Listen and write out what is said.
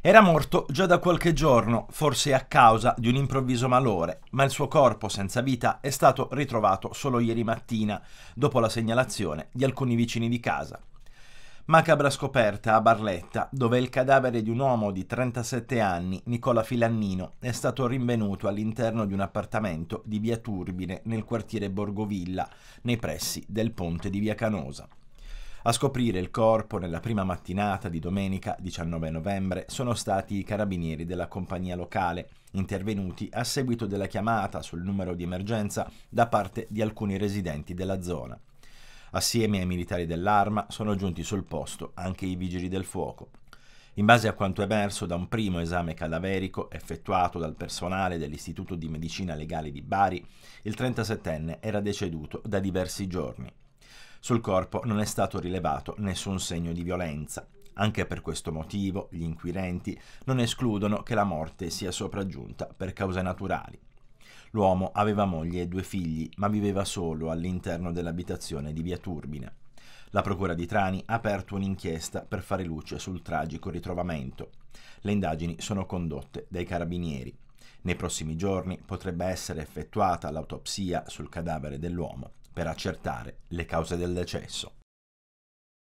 Era morto già da qualche giorno, forse a causa di un improvviso malore, ma il suo corpo senza vita è stato ritrovato solo ieri mattina, dopo la segnalazione di alcuni vicini di casa. Macabra scoperta a Barletta, dove il cadavere di un uomo di 37 anni, Nicola Filannino, è stato rinvenuto all'interno di un appartamento di via Turbine nel quartiere Borgovilla, nei pressi del ponte di via Canosa. A scoprire il corpo nella prima mattinata di domenica 19 novembre sono stati i carabinieri della compagnia locale, intervenuti a seguito della chiamata sul numero di emergenza da parte di alcuni residenti della zona. Assieme ai militari dell'arma sono giunti sul posto anche i vigili del fuoco. In base a quanto emerso da un primo esame cadaverico effettuato dal personale dell'Istituto di Medicina Legale di Bari, il 37enne era deceduto da diversi giorni. Sul corpo non è stato rilevato nessun segno di violenza. Anche per questo motivo gli inquirenti non escludono che la morte sia sopraggiunta per cause naturali. L'uomo aveva moglie e due figli, ma viveva solo all'interno dell'abitazione di via Turbine. La Procura di Trani ha aperto un'inchiesta per fare luce sul tragico ritrovamento. Le indagini sono condotte dai carabinieri. Nei prossimi giorni potrebbe essere effettuata l'autopsia sul cadavere dell'uomo per accertare le cause del decesso.